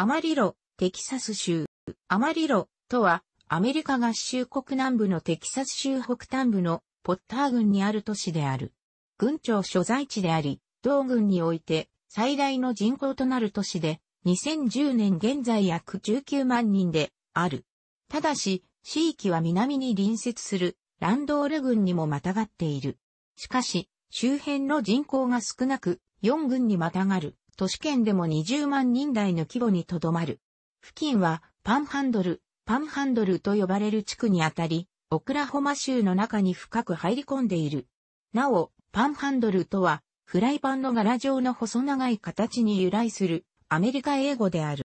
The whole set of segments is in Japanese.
アマリロ、テキサス州。アマリロとは、アメリカ合衆国南部のテキサス州北端部のポッター郡にある都市である。郡庁所在地であり、同郡において最大の人口となる都市で、2010年現在約19万人である。ただし、地域は南に隣接するランドール郡にもまたがっている。しかし、周辺の人口が少なく、4郡にまたがる都市圏でも20万人台の規模にとどまる。付近はパンハンドル、パンハンドルと呼ばれる地区にあたり、オクラホマ州の中に深く入り込んでいる。なお、パンハンドルとは、フライパンの柄状の細長い形に由来するアメリカ英語である。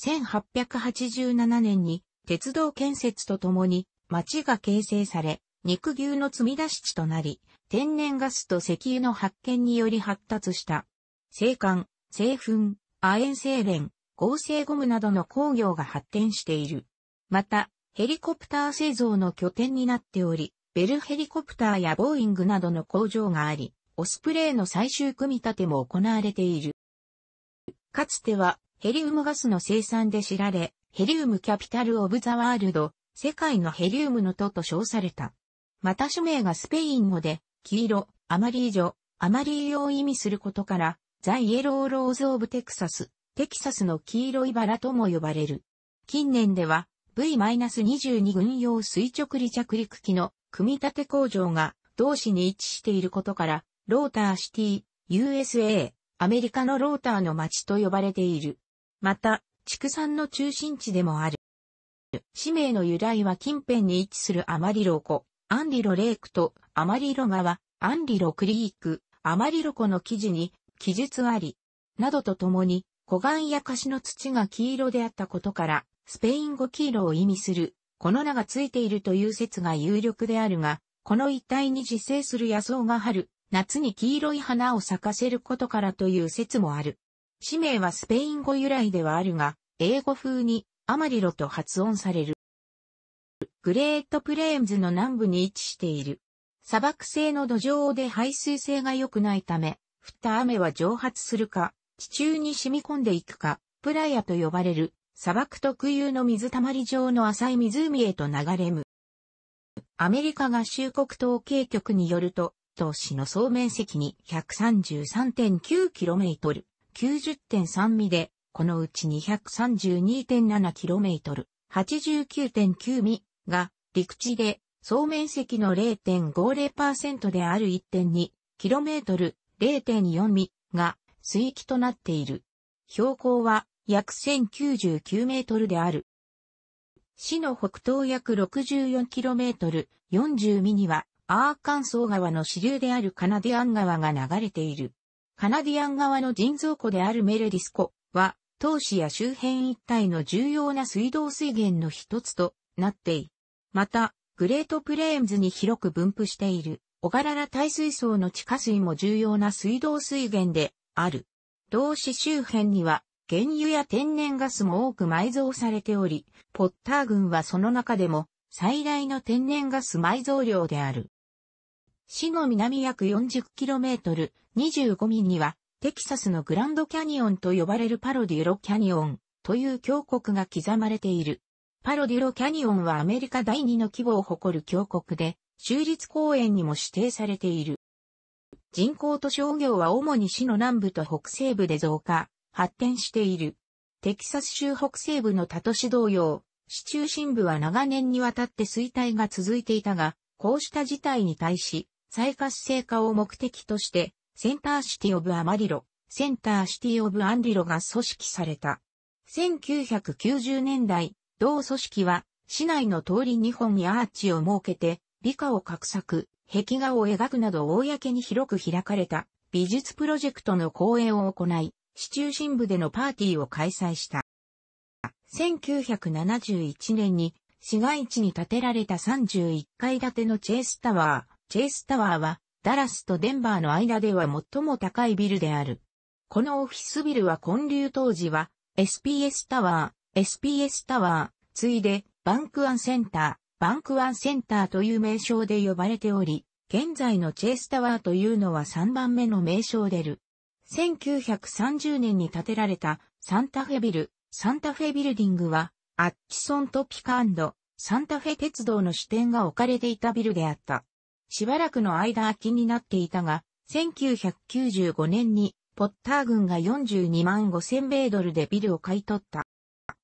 1887年に鉄道建設とともに町が形成され、肉牛の積み出し地となり、天然ガスと石油の発見により発達した。青函、製粉、亜鉛製錬、合成ゴムなどの工業が発展している。また、ヘリコプター製造の拠点になっており、ベルヘリコプターやボーイングなどの工場があり、オスプレイの最終組み立ても行われている。かつては、ヘリウムガスの生産で知られ、ヘリウムキャピタル・オブ・ザ・ワールド、世界のヘリウムの都と称された。また種名がスペイン語で、黄色、アマリージョ、アマリーを意味することから、ザ・イエロー・ローズ・オブ・テキサス、テキサスの黄色いバラとも呼ばれる。近年では V-22 軍用垂直離着陸機の組み立て工場が同市に位置していることから、ローターシティ、USA、アメリカのローターの街と呼ばれている。また、畜産の中心地でもある。氏名の由来は近辺に位置するアマリロ湖、アンリロレイクとアマリロ川、アンリロクリーク、アマリロ湖の記事に記述あり、などとともに、湖岸や子の土が黄色であったことから、スペイン語黄色を意味する、この名がついているという説が有力であるが、この一帯に自生する野草が春、夏に黄色い花を咲かせることからという説もある。氏名はスペイン語由来ではあるが、英語風にアマリロと発音される。グレートプレーンズの南部に位置している。砂漠性の土壌で排水性が良くないため、降った雨は蒸発するか、地中に染み込んでいくか、プラヤと呼ばれる砂漠特有の水たまり状の浅い湖へと流れむ。アメリカ合衆国統計局によると、都市の総面積に 133.9km、90.3ミで、このうち 232.7km、89.9ミが陸地で、総面積の0.50%である 1.2km 0.4ミが水域となっている。標高は約1099メートルである。市の北東約6 4トル40ミには、アーカンソー川の支流であるカナディアン川が流れている。カナディアン川の人造湖であるメレディス湖は、東市や周辺一帯の重要な水道水源の一つとなっている。また、グレートプレーンズに広く分布している。小柄な耐水槽の地下水も重要な水道水源である。同市周辺には原油や天然ガスも多く埋蔵されており、ポッター群はその中でも最大の天然ガス埋蔵量である。市の南約 40km、25ミには、テキサスのグランドキャニオンと呼ばれるパロデュロキャニオンという峡谷が刻まれている。パロデュロキャニオンはアメリカ第2の規模を誇る峡谷で、州立公園にも指定されている。人口と商業は主に市の南部と北西部で増加、発展している。テキサス州北西部の他都市同様、市中心部は長年にわたって衰退が続いていたが、こうした事態に対し、再活性化を目的として、センターシティオブアマリロ、センターシティオブアンリロが組織された。1990年代、同組織は市内の通り2本にアーチを設けて美化を画策、壁画を描くなど公に広く開かれた美術プロジェクトの講演を行い、市中心部でのパーティーを開催した。1971年に市街地に建てられた31階建てのチェイスタワー。チェイスタワーはダラスとデンバーの間では最も高いビルである。このオフィスビルは建立当時は SPS タワー、SPS タワー、ついでバンクアンセンター、バンクワンセンターという名称で呼ばれており、現在のチェイスタワーというのは3番目の名称でる。1930年に建てられたサンタフェビル、サンタフェビルディングは、アッキソントピカンド、サンタフェ鉄道の支店が置かれていたビルであった。しばらくの間空きになっていたが、1995年にポッター軍が42万5千米ドルでビルを買い取った。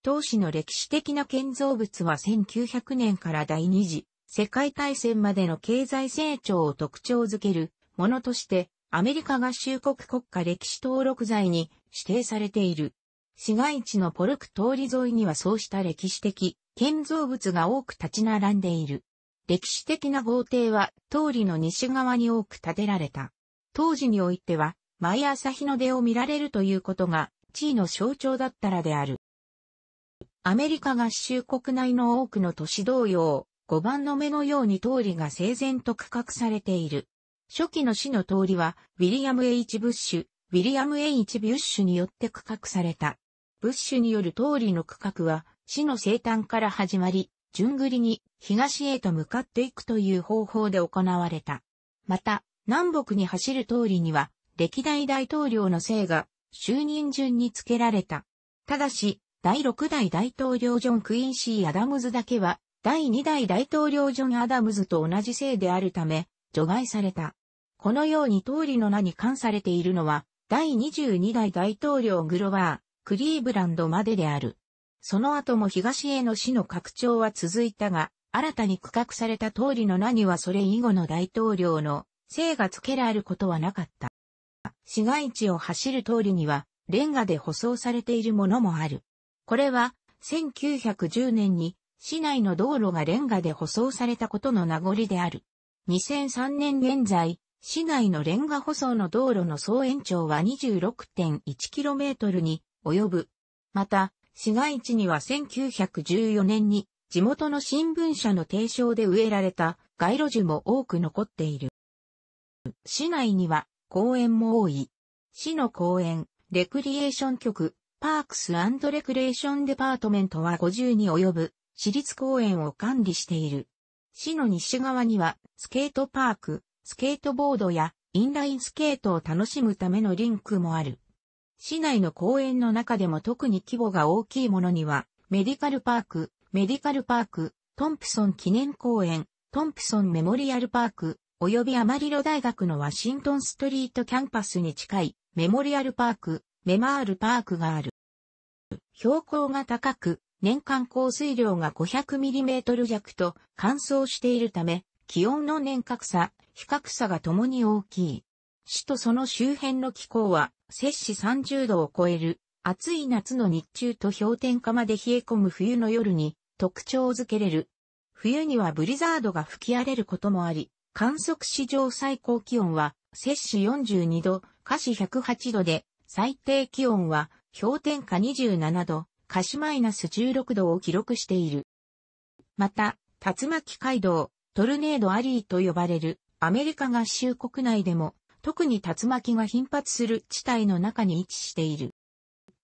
当市の歴史的な建造物は1900年から第二次世界大戦までの経済成長を特徴づけるものとして、アメリカ合衆国国家歴史登録財に指定されている。市街地のポルク通り沿いにはそうした歴史的建造物が多く立ち並んでいる。歴史的な豪邸は通りの西側に多く建てられた。当時においては毎朝日の出を見られるということが地位の象徴だったらである。アメリカ合衆国内の多くの都市同様、5番の目のように通りが整然と区画されている。初期の市の通りは、ウィリアム・ H・ ブッシュ、ウィリアム・ H・ ビュッシュによって区画された。ブッシュによる通りの区画は、市の生誕から始まり、順繰りに東へと向かっていくという方法で行われた。また、南北に走る通りには、歴代大統領の姓が就任順につけられた。ただし、第6代大統領ジョン・クインシー・アダムズだけは、第2代大統領ジョン・アダムズと同じ姓であるため、除外された。このように通りの名に冠されているのは、第22代大統領グロワー、クリーブランドまでである。その後も東への市の拡張は続いたが、新たに区画された通りの名にはそれ以後の大統領の姓が付けられることはなかった。市街地を走る通りには、レンガで舗装されているものもある。これは、1910年に市内の道路がレンガで舗装されたことの名残である。2003年現在、市内のレンガ舗装の道路の総延長は 26.1km に及ぶ。また、市街地には1914年に地元の新聞社の提唱で植えられた街路樹も多く残っている。市内には公園も多い。市の公園、レクリエーション局、パークスレクレーションデパートメントは50に及ぶ私立公園を管理している。市の西側にはスケートパーク、スケートボードやインラインスケートを楽しむためのリンクもある。市内の公園の中でも特に規模が大きいものにはメディカルパーク、メディカルパーク、トンプソン記念公園、トンプソンメモリアルパーク、及びアマリロ大学のワシントンストリートキャンパスに近いメモリアルパーク、メマールパークがある。標高が高く、年間降水量が 500mm 弱と乾燥しているため、気温の年較差、比較差がともに大きい。市とその周辺の気候は、摂氏30度を超える、暑い夏の日中と氷点下まで冷え込む冬の夜に特徴づけれる。冬にはブリザードが吹き荒れることもあり、観測史上最高気温は摂氏42度、下市108度で、最低気温は氷点下27度、カシマイナス16度を記録している。また、竜巻街道、トルネードアリーと呼ばれるアメリカ合衆国内でも、特に竜巻が頻発する地帯の中に位置している。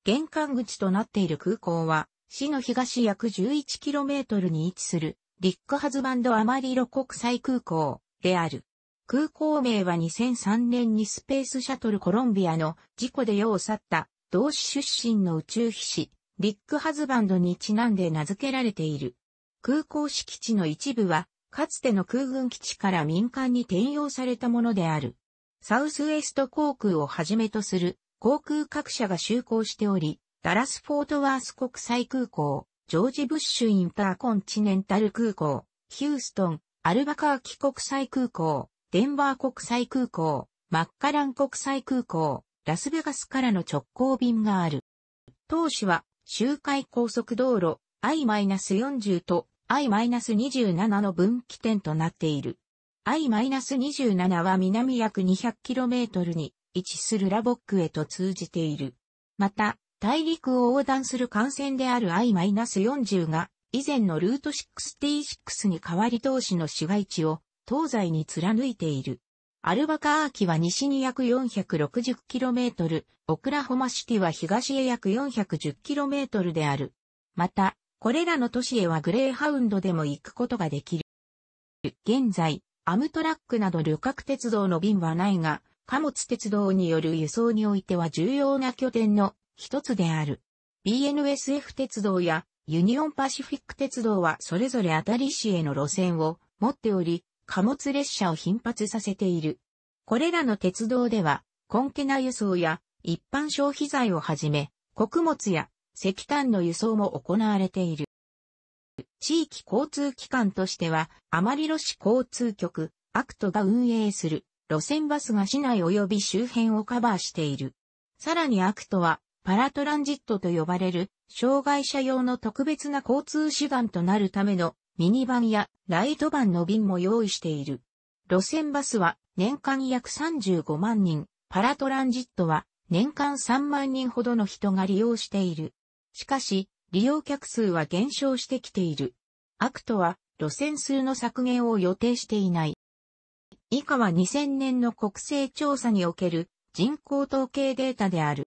玄関口となっている空港は、市の東約 11km に位置する、リックハズバンドアマリロ国際空港である。空港名は2003年にスペースシャトルコロンビアの事故で世を去った同志出身の宇宙飛士、リック・ハズバンドにちなんで名付けられている。空港敷地の一部は、かつての空軍基地から民間に転用されたものである。サウスウェスト航空をはじめとする航空各社が就航しており、ダラス・フォートワース国際空港、ジョージ・ブッシュ・インターコンチネンタル空港、ヒューストン、アルバカーキ国際空港、デンバー国際空港、マッカラン国際空港、ラスベガスからの直行便がある。当市は、周回高速道路 I-40 と I-27 の分岐点となっている。I-27 は南約 200km に位置するラボックへと通じている。また、大陸を横断する幹線である I-40 が、以前のルート66に代わり当市の市街地を東西に貫いている。アルバカーキは西に約 460km、オクラホマシティは東へ約 410km である。また、これらの都市へはグレーハウンドでも行くことができる。現在、アムトラックなど旅客鉄道の便はないが、貨物鉄道による輸送においては重要な拠点の一つである。BNSF 鉄道やユニオンパシフィック鉄道はそれぞれ当たり市への路線を持っており、貨物列車を頻発させている。これらの鉄道では、コンテナ輸送や一般消費財をはじめ、穀物や石炭の輸送も行われている。地域交通機関としては、アマリロ市交通局、アクトが運営する路線バスが市内及び周辺をカバーしている。さらにアクトは、パラトランジットと呼ばれる、障害者用の特別な交通手段となるためのミニバンやライトバンの便も用意している。路線バスは年間約35万人、パラトランジットは年間3万人ほどの人が利用している。しかし、利用客数は減少してきている。アクトは路線数の削減を予定していない。以下は2000年の国勢調査における人口統計データである。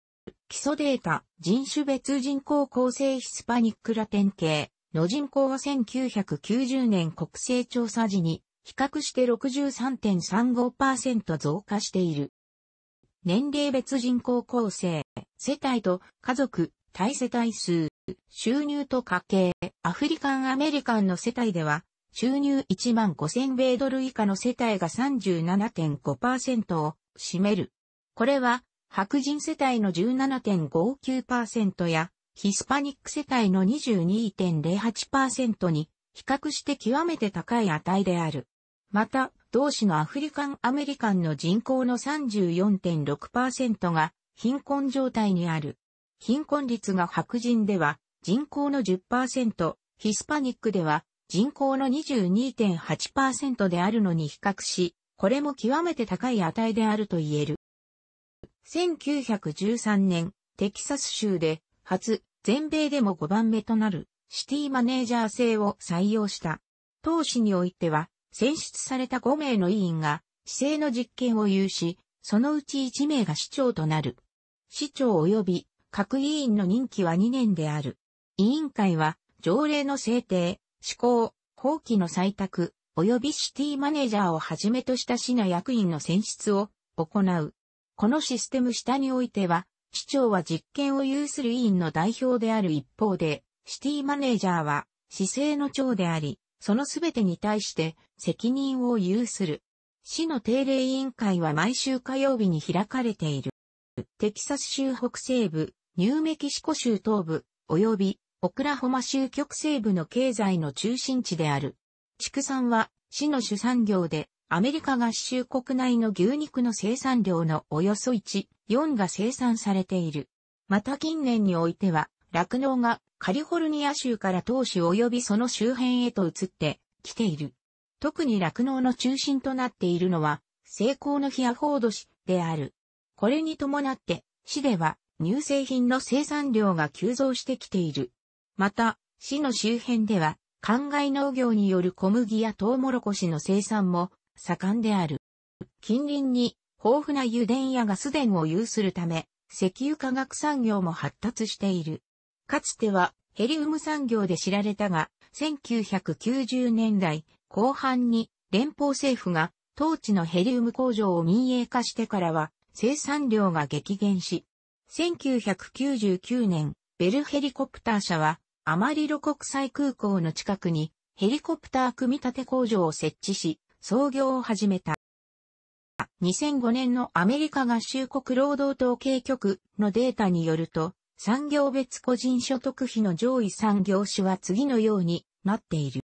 基礎データ、人種別人口構成ヒスパニックラテン系。の人口は1990年国勢調査時に、比較して63.35%増加している。年齢別人口構成、世帯と家族、対世帯数、収入と家計、アフリカンアメリカンの世帯では、収入1万5000米ドル以下の世帯が37.5%を占める。これは、白人世帯の17.59%や、ヒスパニック世帯の22.08%に比較して極めて高い値である。また、同市のアフリカンアメリカンの人口の34.6%が貧困状態にある。貧困率が白人では人口の10%、ヒスパニックでは人口の22.8%であるのに比較し、これも極めて高い値であると言える。1913年、テキサス州で初、全米でも5番目となるシティマネージャー制を採用した。当市においては、選出された5名の委員が、市政の実権を有し、そのうち1名が市長となる。市長及び各委員の任期は2年である。委員会は、条例の制定、施行、法規の採択、及びシティマネージャーをはじめとした市の役員の選出を行う。このシステム下においては、市長は実権を有する委員の代表である一方で、シティマネージャーは、市政の長であり、そのすべてに対して責任を有する。市の定例委員会は毎週火曜日に開かれている。テキサス州北西部、ニューメキシコ州東部、及びオクラホマ州極西部の経済の中心地である。畜産は市の主産業でアメリカ合衆国内の牛肉の生産量のおよそ1、4が生産されている。また近年においては、酪農がカリフォルニア州から当州及びその周辺へと移ってきている。特に酪農の中心となっているのは、成功のヒアフォード市である。これに伴って、市では乳製品の生産量が急増してきている。また、市の周辺では、灌漑農業による小麦やトウモロコシの生産も盛んである。近隣に豊富な油田やガス田を有するため、石油化学産業も発達している。かつてはヘリウム産業で知られたが、1990年代後半に連邦政府が当地のヘリウム工場を民営化してからは生産量が激減し、1999年、ベルヘリコプター社はアマリロ国際空港の近くにヘリコプター組み立て工場を設置し、創業を始めた。2005年のアメリカ合衆国労働統計局のデータによると、産業別個人所得費の上位産業種は次のようになっている。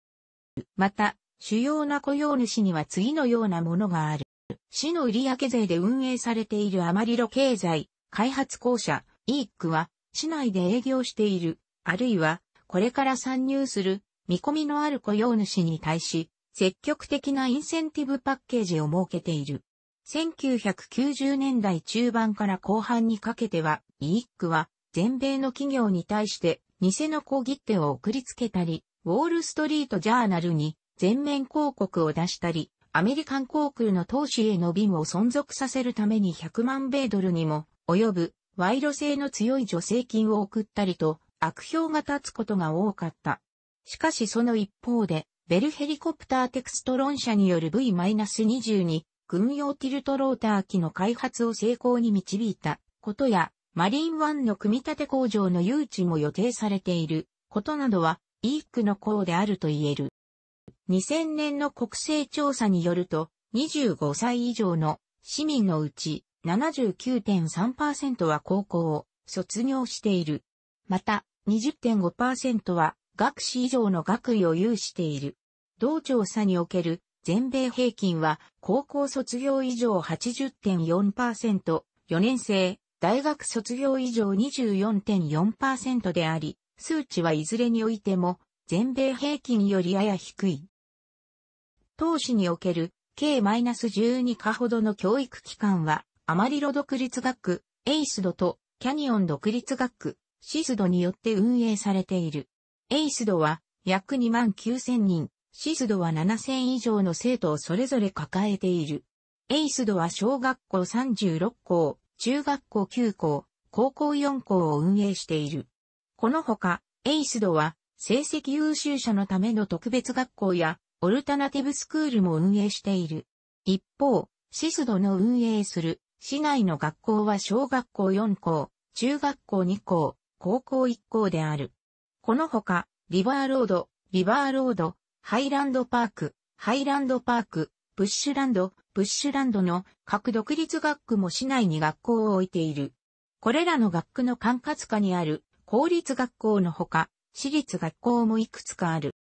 また、主要な雇用主には次のようなものがある。市の売上税で運営されているアマリロ経済開発公社、イークは、市内で営業している、あるいは、これから参入する、見込みのある雇用主に対し、積極的なインセンティブパッケージを設けている。1990年代中盤から後半にかけては、イークは全米の企業に対して偽の小切手を送りつけたり、ウォールストリートジャーナルに全面広告を出したり、アメリカン航空の投資への便を存続させるために100万米ドルにも及ぶ賄賂性の強い助成金を送ったりと悪評が立つことが多かった。しかしその一方でベルヘリコプターテクストロン社による V-22 軍用ティルトローター機の開発を成功に導いたことや、マリンワンの組み立て工場の誘致も予定されていることなどは、イークの功であると言える。2000年の国勢調査によると、25歳以上の市民のうち79.3%は高校を卒業している。また、20.5%は学士以上の学位を有している。同調査における全米平均は高校卒業以上80.4%、4年生、大学卒業以上24.4%であり、数値はいずれにおいても全米平均よりやや低い。投資における計 -12 かほどの教育機関は、アマリロ独立学区、エイスドとキャニオン独立学区、シスドによって運営されている。エイスドは約2万9000人、シスドは7000以上の生徒をそれぞれ抱えている。エイスドは小学校36校、中学校9校、高校4校を運営している。このほか、エイスドは成績優秀者のための特別学校やオルタナティブスクールも運営している。一方、シスドの運営する市内の学校は小学校4校、中学校2校、高校1校である。このほか、リバーロード、リバーロード、ハイランドパーク、ハイランドパーク、ブッシュランド、ブッシュランドの各独立学区も市内に学校を置いている。これらの学区の管轄下にある公立学校のほか、私立学校もいくつかある。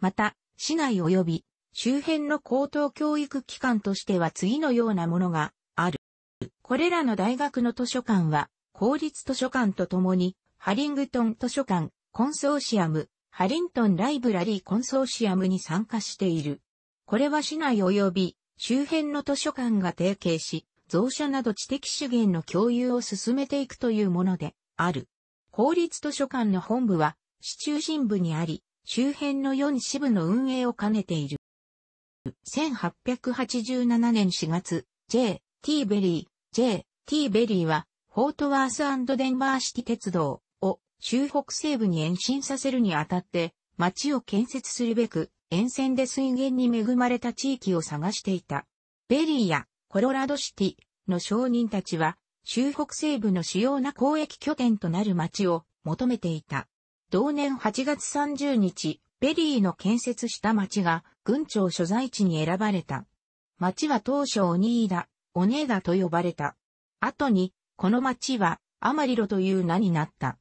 また、市内及び周辺の高等教育機関としては次のようなものがある。これらの大学の図書館は、公立図書館とともに、ハリングトン図書館、コンソーシアム、ハリントンライブラリーコンソーシアムに参加している。これは市内及び周辺の図書館が提携し、蔵書など知的資源の共有を進めていくというものである。公立図書館の本部は市中心部にあり、周辺の4支部の運営を兼ねている。1887年4月、J. T. ベリー、J. T. ベリーは、フォートワースデンバーシティ鉄道、州北西部に延伸させるにあたって、町を建設するべく、沿線で水源に恵まれた地域を探していた。ベリーやコロラドシティの商人たちは、州北西部の主要な交易拠点となる町を求めていた。同年8月30日、ベリーの建設した町が軍庁所在地に選ばれた。町は当初オニーダ、オネーダと呼ばれた。後に、この町はアマリロという名になった。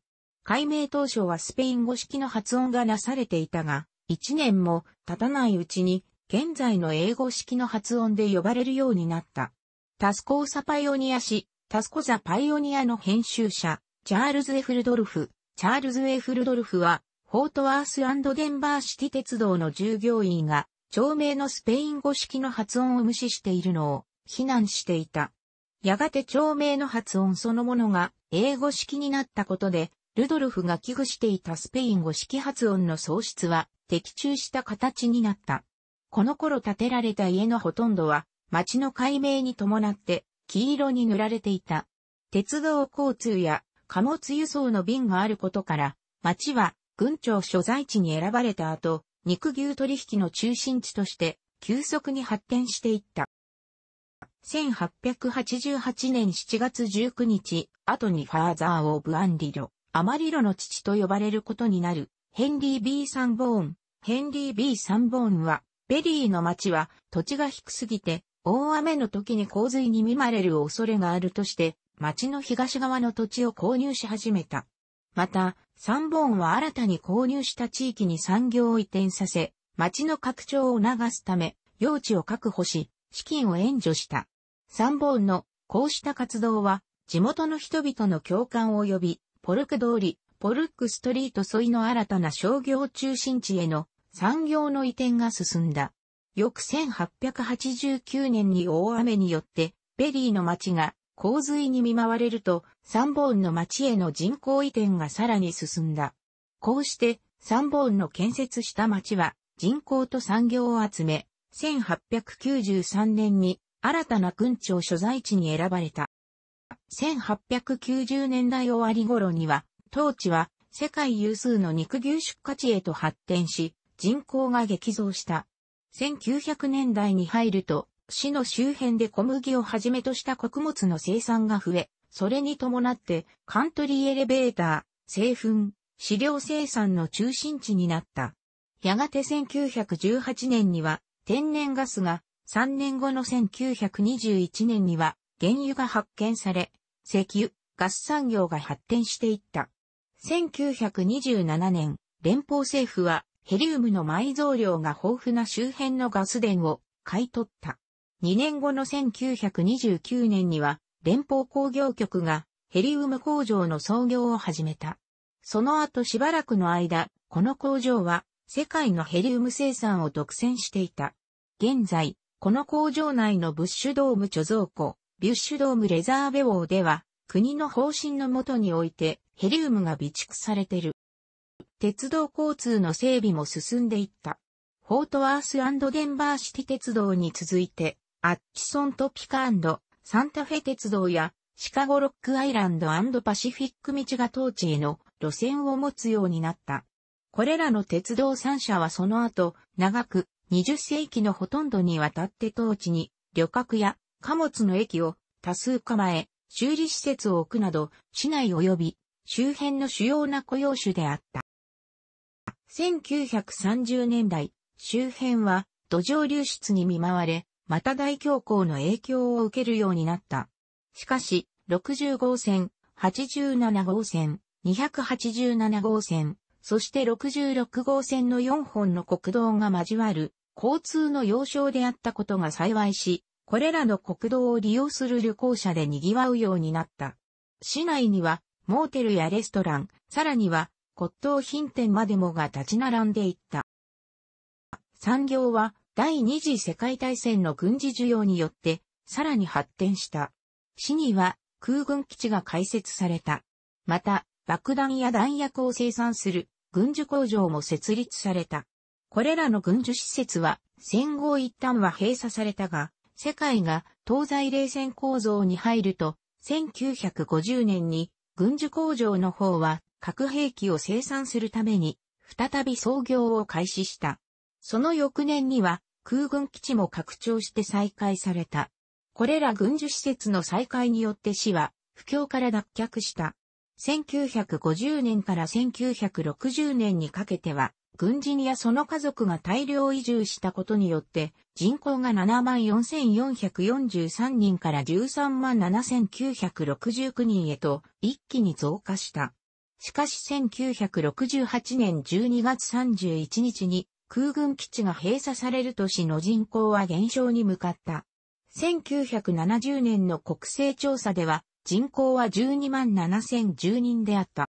改名当初はスペイン語式の発音がなされていたが、1年も経たないうちに、現在の英語式の発音で呼ばれるようになった。タスコーサパイオニア氏、タスコザパイオニアの編集者、チャールズ・エフルドルフ、チャールズ・エフルドルフは、フォートワースデンバーシティ鉄道の従業員が、町名のスペイン語式の発音を無視しているのを、非難していた。やがて町名の発音そのものが英語式になったことで、ルドルフが危惧していたスペイン語式発音の喪失は的中した形になった。この頃建てられた家のほとんどは町の解明に伴って黄色に塗られていた。鉄道交通や貨物輸送の便があることから、町は軍庁所在地に選ばれた後、肉牛取引の中心地として急速に発展していった。1888年7月19日、後にファーザー・オブ・アンリロ。アマリロの父と呼ばれることになる、ヘンリー・ B・ サンボーン。ヘンリー・ B・ サンボーンは、ベリーの町は土地が低すぎて、大雨の時に洪水に見舞われる恐れがあるとして、町の東側の土地を購入し始めた。また、サンボーンは新たに購入した地域に産業を移転させ、町の拡張を促すため、用地を確保し、資金を援助した。サンボーンのこうした活動は、地元の人々の共感を呼び、ポルク通り、ポルックストリート沿いの新たな商業中心地への産業の移転が進んだ。翌1889年に大雨によって、ベリーの町が洪水に見舞われると、サンボーンの町への人口移転がさらに進んだ。こうして、サンボーンの建設した町は、人口と産業を集め、1893年に新たな郡庁所在地に選ばれた。1890年代終わり頃には、当地は世界有数の肉牛出荷地へと発展し、人口が激増した。1900年代に入ると、市の周辺で小麦をはじめとした穀物の生産が増え、それに伴ってカントリーエレベーター、製粉、飼料生産の中心地になった。やがて1918年には天然ガスが3年後の1921年には原油が発見され、石油、ガス産業が発展していった。1927年、連邦政府はヘリウムの埋蔵量が豊富な周辺のガス田を買い取った。2年後の1929年には連邦工業局がヘリウム工場の創業を始めた。その後しばらくの間、この工場は世界のヘリウム生産を独占していた。現在、この工場内のブッシュドーム貯蔵庫、ビュッシュドームレザーベウォーでは、国の方針のもとにおいて、ヘリウムが備蓄されてる。鉄道交通の整備も進んでいった。フォートワースデンバーシティ鉄道に続いて、アッキソントピカサンタフェ鉄道や、シカゴロックアイランドパシフィック道が当地への路線を持つようになった。これらの鉄道3社はその後、長く20世紀のほとんどにわたって当地に旅客や貨物の駅を多数構え、修理施設を置くなど、市内及び周辺の主要な雇用種であった。1930年代、周辺は土壌流出に見舞われ、また大恐慌の影響を受けるようになった。しかし、60号線、87号線、287号線、そして66号線の4本の国道が交わる交通の要衝であったことが幸いし、これらの国道を利用する旅行者で賑わうようになった。市内には、モーテルやレストラン、さらには、骨董品店までもが立ち並んでいった。産業は、第二次世界大戦の軍事需要によって、さらに発展した。市には、空軍基地が開設された。また、爆弾や弾薬を生産する軍需工場も設立された。これらの軍需施設は戦後一旦は閉鎖されたが、世界が東西冷戦構造に入ると、1950年に軍需工場の方は核兵器を生産するために再び操業を開始した。その翌年には空軍基地も拡張して再開された。これら軍需施設の再開によって市は不況から脱却した。1950年から1960年にかけては軍人やその家族が大量移住したことによって、人口が74,443人から137,969人へと一気に増加した。しかし1968年12月31日に空軍基地が閉鎖される年の人口は減少に向かった。1970年の国勢調査では人口は12万7010人であった。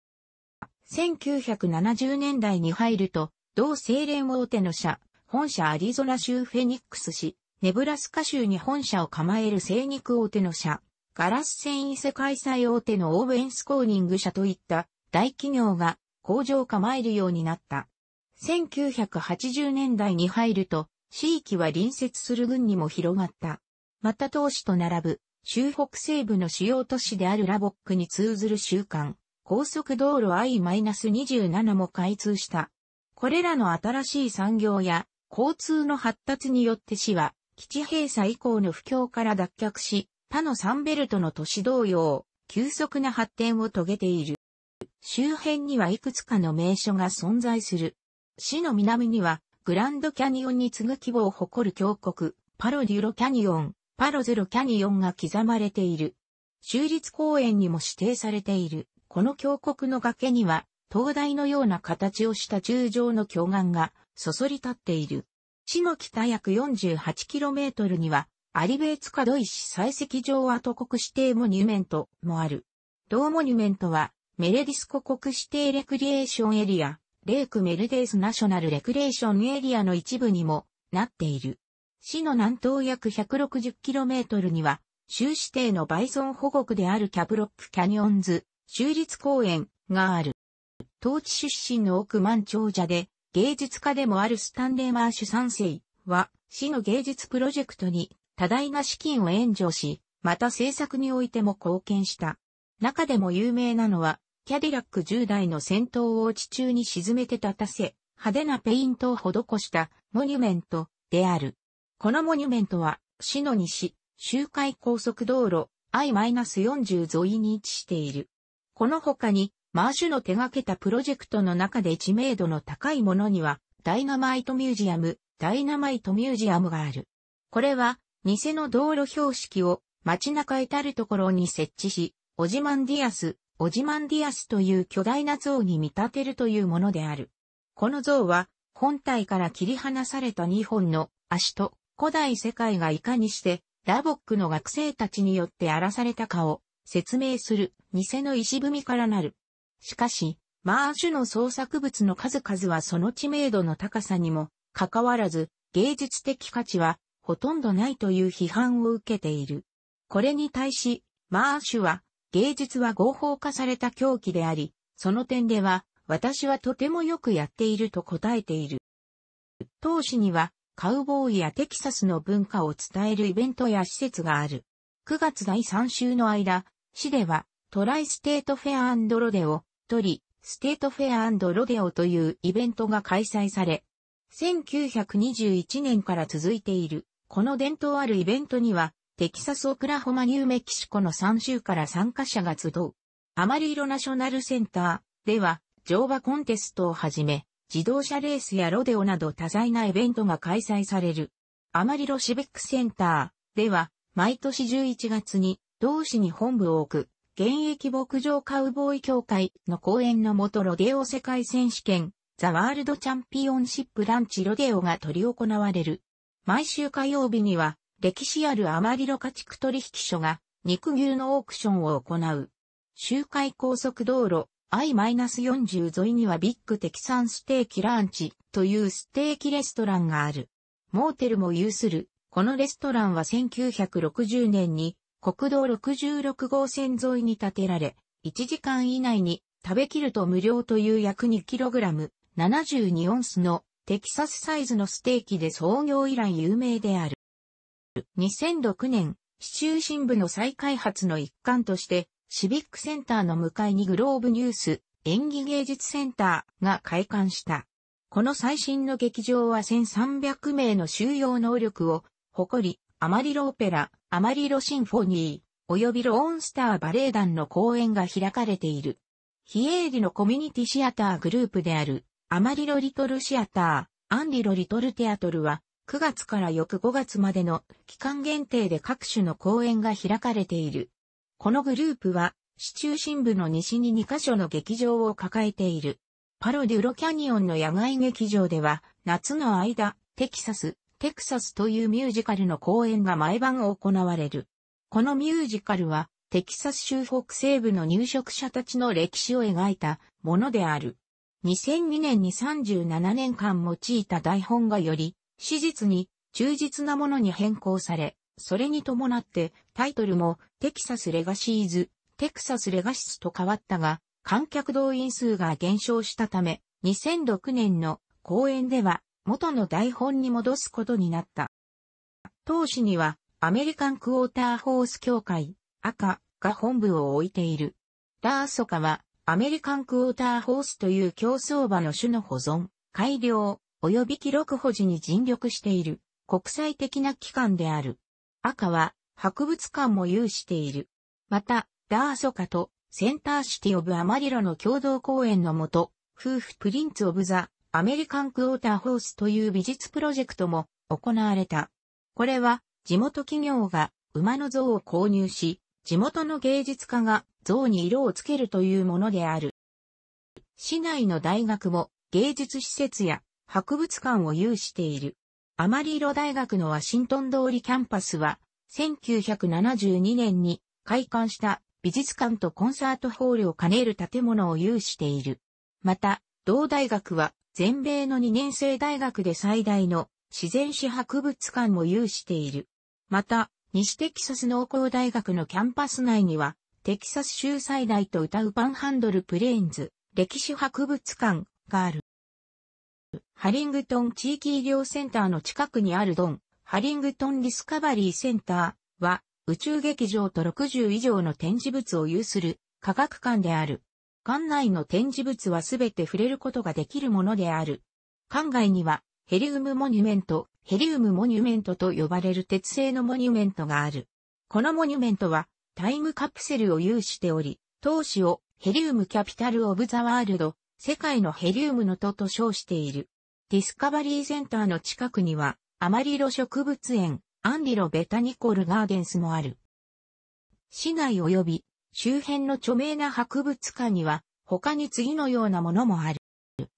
1970年代に入ると、同精霊大手の社、本社アリゾナ州フェニックス市、ネブラスカ州に本社を構える精肉大手の社、ガラス繊維世界最大手のオーウェンスコーニング社といった大企業が工場を構えるようになった。1980年代に入ると、地域は隣接する軍にも広がった。また当市と並ぶ、州北西部の主要都市であるラボックに通ずる習慣、高速道路 I-27 も開通した。これらの新しい産業や交通の発達によって市は基地閉鎖以降の不況から脱却し、他のサンベルトの都市同様、急速な発展を遂げている。周辺にはいくつかの名所が存在する。市の南には、グランドキャニオンに次ぐ規模を誇る峡谷、パロデュロキャニオン、パロゼロキャニオンが刻まれている。州立公園にも指定されている。この峡谷の崖には、灯台のような形をした柱状の巨岩が、そそり立っている。市の北約 48km には、アリベーツカドイ市採石場跡国指定モニュメントもある。同モニュメントは、メレディスコ国指定レクリエーションエリア、レークメルデースナショナルレクリエーションエリアの一部にもなっている。市の南東約 160km には、州指定のバイソン保護区であるキャブロックキャニオンズ、州立公園がある。当地出身の億万長者で、芸術家でもあるスタンレー・マーシュ3世は、市の芸術プロジェクトに多大な資金を援助し、また制作においても貢献した。中でも有名なのは、キャディラック10台の戦闘を地中に沈めて立たせ、派手なペイントを施したモニュメントである。このモニュメントは、市の西、周回高速道路 I-40 沿いに位置している。この他に、マーシュの手掛けたプロジェクトの中で知名度の高いものには、ダイナマイトミュージアム、ダイナマイトミュージアムがある。これは、偽の道路標識を街中至るところに設置し、オジマンディアス、オジマンディアスという巨大な像に見立てるというものである。この像は、本体から切り離された2本の足と古代世界がいかにしてラボックの学生たちによって荒らされたかを説明する偽の石踏みからなる。しかし、マーシュの創作物の数々はその知名度の高さにも、かかわらず、芸術的価値は、ほとんどないという批判を受けている。これに対し、マーシュは、芸術は合法化された狂気であり、その点では、私はとてもよくやっていると答えている。当市には、カウボーイやテキサスの文化を伝えるイベントや施設がある。9月第3週の間、市ではトライステートフェアロデオ、トリ、ステートフェアロデオというイベントが開催され、1921年から続いている、この伝統あるイベントには、テキサス・オクラホマ・ニューメキシコの3州から参加者が集う。アマリーロナショナルセンターでは、乗馬コンテストをはじめ、自動車レースやロデオなど多彩なイベントが開催される。アマリロシビックセンターでは、毎年11月に同市に本部を置く、現役牧場カウボーイ協会の講演のもとロデオ世界選手権、ザワールドチャンピオンシップランチロデオが取り行われる。毎週火曜日には、歴史あるアマリロ家畜取引所が、肉牛のオークションを行う。周回高速道路 I-40 沿いにはビッグテキサンステーキランチというステーキレストランがある。モーテルも有するこのレストランは1960年に国道66号線沿いに建てられ、1時間以内に食べきると無料という約 2kg、72オンスのテキサスサイズのステーキで創業以来有名である。2006年、市中心部の再開発の一環として、シビックセンターの向かいにグローブニュース演技芸術センターが開館した。この最新の劇場は1300名の収容能力を誇り、アマリロオペラ、アマリロシンフォニー、及びローンスターバレエ団の公演が開かれている。非営利のコミュニティシアターグループである、アマリロリトルシアター、アンリロリトルテアトルは、9月から翌5月までの期間限定で各種の公演が開かれている。このグループは、市中心部の西に2カ所の劇場を抱えている。パロデュロキャニオンの野外劇場では、夏の間、テキサス、テクサスというミュージカルの公演が毎晩行われる。このミュージカルは、テキサス州北西部の入植者たちの歴史を描いたものである。2002年に37年間用いた台本がより、史実に忠実なものに変更され、それに伴ってタイトルもテキサスレガシーズ、テクサスレガシスと変わったが、観客動員数が減少したため、2006年の公演では元の台本に戻すことになった。当時には、アメリカンクォーターホース協会、赤が本部を置いている。ダーソカは、アメリカンクォーターホースという競争場の種の保存、改良、及び記録保持に尽力している、国際的な機関である。赤は、博物館も有している。また、ダーソカと、センターシティオブアマリロの共同公演のもと、夫婦プリンツオブザ、アメリカンクォーターホースという美術プロジェクトも行われた。これは地元企業が馬の像を購入し、地元の芸術家が像に色をつけるというものである。市内の大学も芸術施設や博物館を有している。アマリーロ大学のワシントン通りキャンパスは1972年に開館した美術館とコンサートホールを兼ねる建物を有している。また、同大学は全米の2年生大学で最大の自然史博物館も有している。また、西テキサス農工大学のキャンパス内には、テキサス州最大と歌うパンハンドルプレーンズ歴史博物館がある。ハリングトン地域医療センターの近くにあるドン、ハリングトンディスカバリーセンターは宇宙劇場と60以上の展示物を有する科学館である。館内の展示物はすべて触れることができるものである。館外には、ヘリウムモニュメント、ヘリウムモニュメントと呼ばれる鉄製のモニュメントがある。このモニュメントは、タイムカプセルを有しており、当時をヘリウムキャピタルオブザワールド、世界のヘリウムの都と称している。ディスカバリーセンターの近くには、アマリロ植物園、アンディロベタニコルガーデンスもある。市内及び周辺の著名な博物館には、他に次のようなものもある。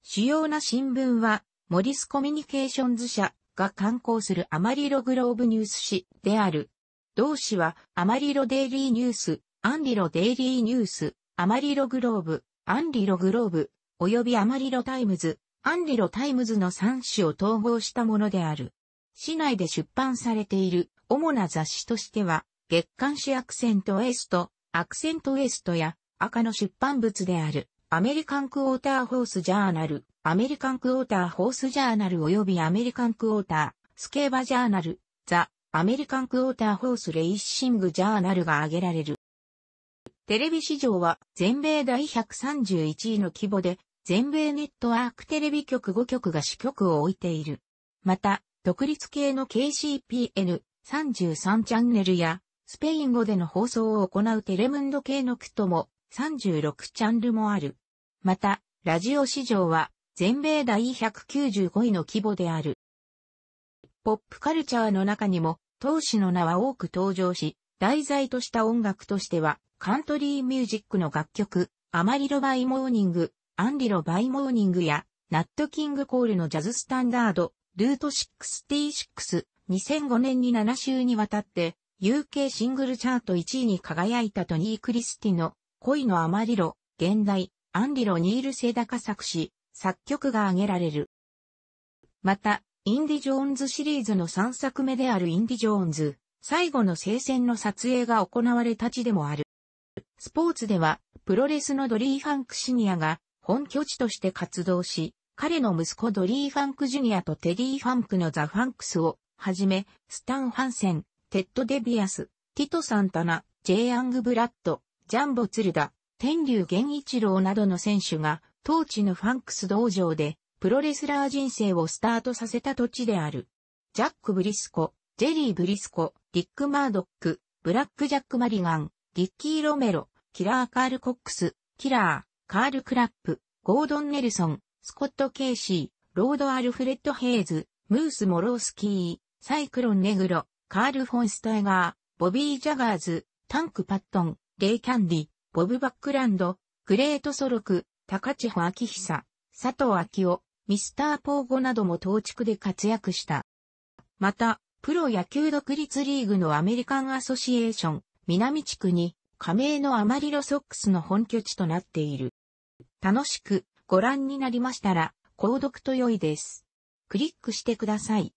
主要な新聞は、モリスコミュニケーションズ社が刊行するアマリログローブニュース誌である。同誌は、アマリロデイリーニュース、アンリロデイリーニュース、アマリログローブ、アンリログローブ、及びアマリロタイムズ、アンリロタイムズの3誌を統合したものである。市内で出版されている主な雑誌としては、月刊誌アクセントエースト、アクセントウエストや赤の出版物であるアメリカンクォーターホースジャーナル、アメリカンクォーターホースジャーナル及びアメリカンクォータースケーバジャーナル、ザ・アメリカンクォーターホースレイッシングジャーナルが挙げられる。テレビ市場は全米第131位の規模で、全米ネットワークテレビ局5局が支局を置いている。また、独立系の KCPN33 チャンネルやスペイン語での放送を行うテレムンド系のクトも36チャンルもある。また、ラジオ市場は全米第195位の規模である。ポップカルチャーの中にも、当時の名は多く登場し、題材とした音楽としては、カントリーミュージックの楽曲、アマリロバイモーニング、アンリロバイモーニングや、ナットキングコールのジャズスタンダード、ルート66、2005年に7週にわたって、UK シングルチャート1位に輝いたトニー・クリスティの恋のあまりろ、現代、アンリロ・ニール・セダカ作詞、作曲が挙げられる。また、インディ・ジョーンズシリーズの3作目であるインディ・ジョーンズ、最後の聖戦の撮影が行われた地でもある。スポーツでは、プロレスのドリー・ファンク・シニアが本拠地として活動し、彼の息子ドリー・ファンク・ジュニアとテディ・ファンクのザ・ファンクスをはじめ、スタン・ハンセン、テッド・デビアス、ティト・サンタナ、ジェイ・アング・ブラッド、ジャンボ・ツルダ、天竜源一郎などの選手が、当地のファンクス道場で、プロレスラー人生をスタートさせた土地である。ジャック・ブリスコ、ジェリー・ブリスコ、ディック・マードック、ブラック・ジャック・マリガン、ディッキー・ロメロ、キラー・カール・コックス、キラー、カール・クラップ、ゴードン・ネルソン、スコット・ケイシー、ロード・アルフレッド・ヘイズ、ムース・モロースキー、サイクロン・ネグロ、カール・フォン・スタイガー、ボビー・ジャガーズ、タンク・パットン、レイ・キャンディ、ボブ・バックランド、グレート・ソロク、高千穂明久、佐藤昭夫、ミスター・ポーゴなども当地区で活躍した。また、プロ野球独立リーグのアメリカンアソシエーション、南地区に、加盟のアマリロソックスの本拠地となっている。楽しくご覧になりましたら、購読と良いです。クリックしてください。